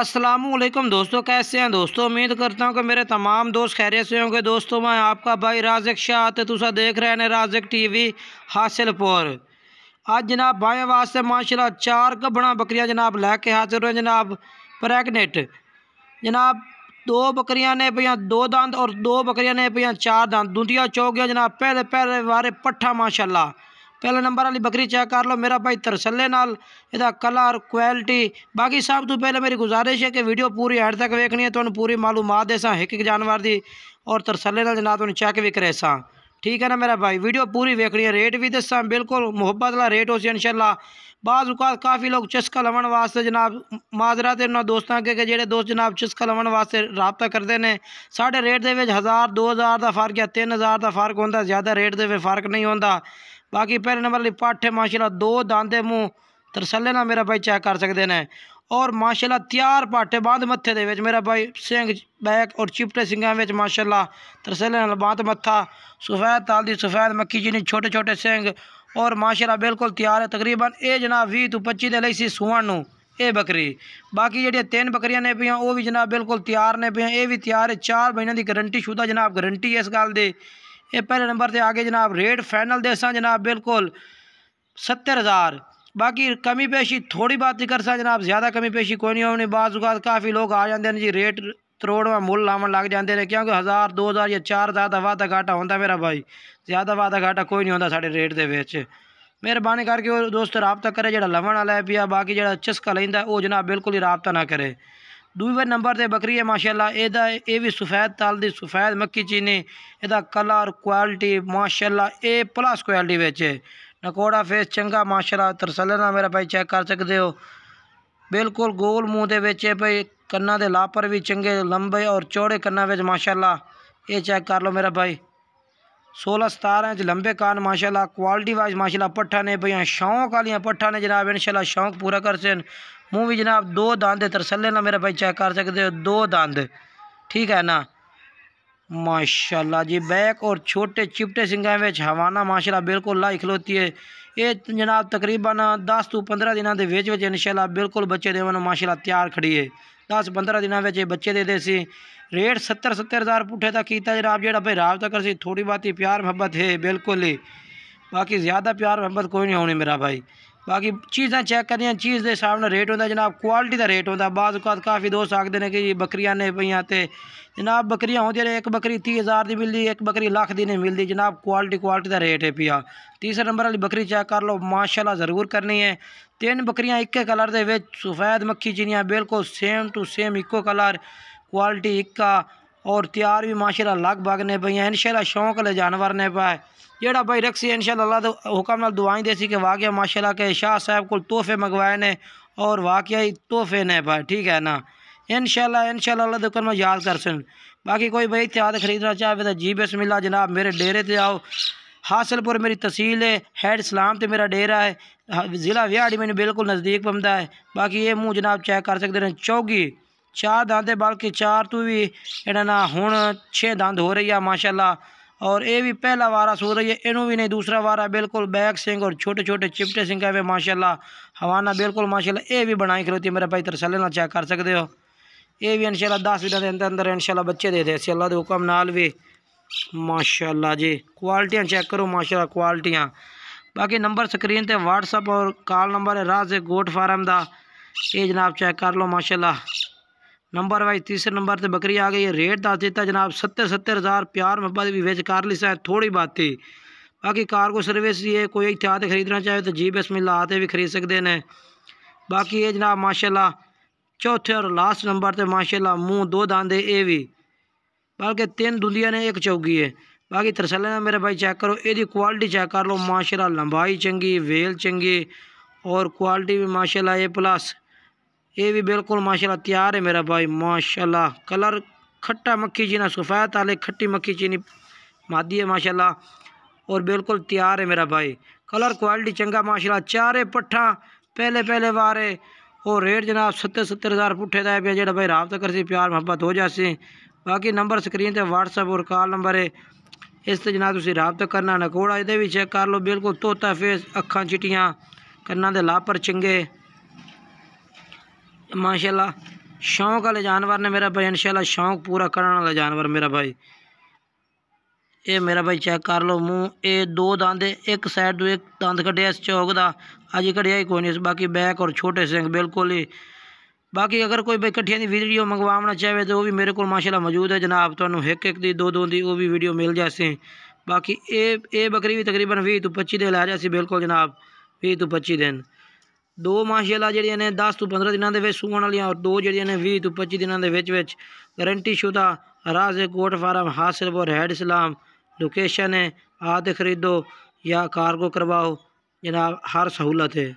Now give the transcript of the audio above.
السلام علیکم دوستو کیسے ہیں دوستو امید کرتا ہوں کہ میرے تمام دوست خیرے سے ہوں گے دوستو میں آپ کا بھائی رازق شاہ تو سا دیکھ رہے ہیں رازق ٹی وی حاصل پور آج جناب بھائی واسطے ماشاءاللہ چار گھبڑا بکریاں جناب لے کے حاضر ہوئے جناب پرگنٹ جناب دو بکریاں نے پہیاں دو دانت اور دو بکریاں نے پہیاں چار دند چوک گیا جناب پہلے پہلے وارے پٹھا ماشاءاللہ پہلا نمبر والی بکری چیک کر لو میرا بھائی ترسلے نال ادا کلر کوالٹی باقی سب تو پہلے میری گزارش ہے کہ ویڈیو پوری ہینڈ تک ویکنی ہے تو پوری معلومات دے سا ایک ایک جانور دی اور ترسلے نال جناب تھی چیک بھی کرے سا ٹھیک ہے نا میرا بھائی ویڈیو پوری ویکنی ہے ریٹ بھی دساں بالکل محبت والا ریٹ ہو سی اینشا بعض اوقات کافی لوگ چسکا لوا واسطے جناب معذرات دوستوں کے کہ جڑے دوست جناب چسکا لوا واسطے رابطہ کرتے ہیں سارے ریٹ کے ہزار دو ہزار کا فرق یا تین ہزار کا فرق ہوں زیادہ ریٹ کے فرق نہیں ہوتا باقی پہلے نمبر پاٹھے ماشاء اللہ دو داندے منہ ترسلے نہ میرا بھائی چیک کر سکتے ہیں اور ماشاءاللہ تیار پاٹے باندھ متھے دے میرا بھائی سنگ بیک اور چپٹے سنگ ماشاء ماشاءاللہ ترسلے باندھ متھا سفید تال دی سفید مکھی جنی چھوٹے چھوٹے سنگ اور ماشاءاللہ اللہ بالکل تیار ہے تقریباً اے جناب تو دے بھی پچیسی سوہاں اے بکری باقی جڑی تین بکریاں نے پیاں او بھی جناب بالکل تیار نے پیاں اے بھی تیار ہے چار مہینہ دی گرنٹی شدہ جناب گرنٹی اس گی یہ پہلے نمبر تے جناب ریٹ فائنل دے سا جناب بالکل ستر ہزار باقی کمی پیشی تھوڑی بات نہیں کر سو جناب زیادہ کمی پیشی کوئی نہیں ہونی بعض اوقات کافی لوگ آ جاندے ہیں جی ریٹ میں مل لاؤن لگ جاندے ہیں کیونکہ ہزار دو ہزار یا چار زیادہ واعدہ گھاٹا ہوں میرا بھائی زیادہ وا گھاٹا کوئی نہیں ہوتا ساڑے ریٹ دے سک مہربانی کر کے دوست رابطہ کرے جڑا جا پیا باقی جڑا چسکا لینا وہ جناب بالکل ہی رابطہ نہ کرے دے نمبر تے بکری ہے ماشاءاللہ اے دا اے وی سفید تال دی سفید مکی چینی اے دا کلر کوالٹی ماشاءاللہ اے یہ پلس کوالٹی بچ نکوڑا فیس چنگا ماشاء اللہ میرا بھائی چیک کر سکدے ہو بالکل گول منہ دے وچ ہے بھائی کناں دے لاپر وی چنگے لمبے اور چوڑے کناں وچ ماشاءاللہ اے چیک کر لو میرا بھائی سولہ ستارہ لمبے کان ماشاءاللہ کوالٹی وائز ماشاءاللہ پٹھا نے نہیں شوق والی پٹھا نے جناب انشاءاللہ شوق پورا کر سک منہ بھی جناب دو دند ترسلے نا میرے بھائی چیک کر سکتے ہو دو دند ٹھیک ہے نا ماشاءاللہ جی بیک اور چھوٹے چپٹے سنگانہ ماشاءاللہ بالکل لا اکھلوتی ہے یہ جناب تقریباً دس تو پندرہ دنوں کے ویچ انشاءاللہ بالکل بچے دے ماشاء ماشاءاللہ تیار کھڑی ہے دس پندرہ دنوں یہ بچے دے دے سی ریٹ ستر ستر ہزار پٹھے کیتا جناب جیڑا بھائی رابطہ کر سی تھوڑی باتی پیار محبت ہے بالکل ہی باقی زیادہ پیار محبت کوئی نہیں ہونی میرا بھائی باقی چیزیں چیک کر چیز ریٹ ہوتا ہے جناب کوالٹی کا ریٹ ہوتا بعد کافی دوست آخر کہ جی بکریاں نہیں پہ جناب بکریاں ہو ایک بکری تی ہزار کی ملتی ایک بکری لکھ کی نہیں ملتی جناب کوالٹی کوالٹی کا ریٹ پیا تیسرے نمبر والی بکری چیک کر لو ماشاء اللہ ضرور کرنی ہے تین بکریاں ایک کلر دے سفید مکھی چیری بالکل سیم ٹو سیم اکو کلر کوالٹی ایک اور تیار بھی ماشاءاللہ لگ بھگ نے پہ ہیں انشاءاللہ شوق لے جانور نے پائے جہاں بھائی رکھ سی ان شاء اللہ حکم نال دعائیں دے سی کہ واقعہ ماشاء اللہ کہ شاہ صاحب کو تحفے منگوائے نے اور واقعی تحفے نے پائے ٹھیک ہے نا ان شاء اللہ ان شاء اللہ اللہ یاد کر سن باقی کوئی بھائی اتحاد خریدنا چاہے تو جی بسم اللہ جناب میرے ڈیرے تے آؤ حاصل پور میری تحصیل ہے ہیڈ سلام تے میرا ڈیرا ہے ضلع ویاڑی میں بالکل نزدیک پہنتا ہے باقی یہ منہ جناب چیک کر سکتے ہیں چوکی چار دند ہے بلکہ چار تو بھی یہاں ہوں چھ دند ہو رہی ہے ماشاء اللہ اور یہ بھی پہلا وارہ سو رہی ہے انہوں بھی نہیں دوسرا وارہ بالکل بیک سنگ اور چھوٹے چھوٹے چپٹے سنگے ماشاء اللہ حوانہ بالکل ماشاء اللہ یہ بھی بنا ہی ہے میرے بھائی ترسلے نہ چیک کر سکتے ہو یہ بھی انشاءاللہ شاء اللہ دس بنانے کے اندر اندر انشاءاللہ بچے دے دے سی اللہ دے حکم نال بھی ماشاءاللہ جی کوالٹیاں چیک کرو ماشاءاللہ کوالٹیاں باقی نمبر سکرین تے وٹس اپ اور کال نمبر ہے راز گوٹ فارم دا یہ جناب چیک کر لو ماشاءاللہ نمبر وائز تیسرے نمبر تے بکری آ گئی ہے ریٹ دا دیتا جناب ستر ستر ہزار پیار محبت بھی ویچ کار لیسا ہے تھوڑی بات تھی باقی کارگو سروس یہ کوئی تک خریدنا چاہے تو جی بسم اللہ آتے بھی خرید سکتے ہیں باقی یہ جناب ماشاءاللہ چوتھے اور لاسٹ نمبر تے ماشاءاللہ اللہ منہ دو داندے اے بھی بلکہ تین دلیا نے ایک چوکی ہے باقی ترسلے میرے بھائی چیک کرو یہ کوالٹی چیک کر لو ماشاءاللہ لمبائی چنگی ویل چنگی اور کوالٹی بھی ماشاءاللہ یہ پلس یہ بھی بالکل ماشاءاللہ تیار ہے میرا بھائی ماشاءاللہ کلر کھٹا مکھی چینا سفید والے کھٹی مکھی چینی مادی ہے ماشاءاللہ اور بالکل تیار ہے میرا بھائی کلر کوالٹی چنگا ماشاءاللہ اللہ چار پٹھا پہلے پہلے وارے اور ریٹ جناب ستر ستر ہزار پٹھے دیا جڑا بھائی رابطہ کر سی پیار محبت ہو جاسی باقی نمبر سکرین تے واٹس اپ اور کال نمبر ہے اس سے جناب تُری رابطہ کرنا نکوڑا یہ چیک کر لو بالکل توتا فیس اکھا چٹیاں کنہ دے لاپر چنگے ماشاء اللہ شوق والے جانور نے میرا بھائی انشاءاللہ شوق پورا کرنے والا جانور میرا بھائی اے میرا بھائی چیک کر لو منہ اے دو دند ایک سائڈ تو ایک دند کٹیا اس چوک دا اج کٹیا ہی کوئی نہیں باقی بیک اور چھوٹے سنگ بالکل ہی باقی اگر کوئی بھائی دی ویڈیو منگوا چاہے تو وہ بھی میرے کو ماشاءاللہ موجود ہے جناب تھی ایک ایک دی دو دو دی وہ بھی ویڈیو مل جائے باقی اے اے بکری بھی تقریباً بھی پچی دن لے رہے سے بالکل جناب 20 تو 25 دن دو ماشل جہاں نے دس ٹو پندرہ دنوں کے اور دو جہاں نے ویس ٹو پچی دنوں کےنٹی شدہ راز کوٹ فارم حاصل ہیڈ اسلام لوکیشن ہے آتے خریدو یا کارگو کرواؤ جناب ہر سہولت ہے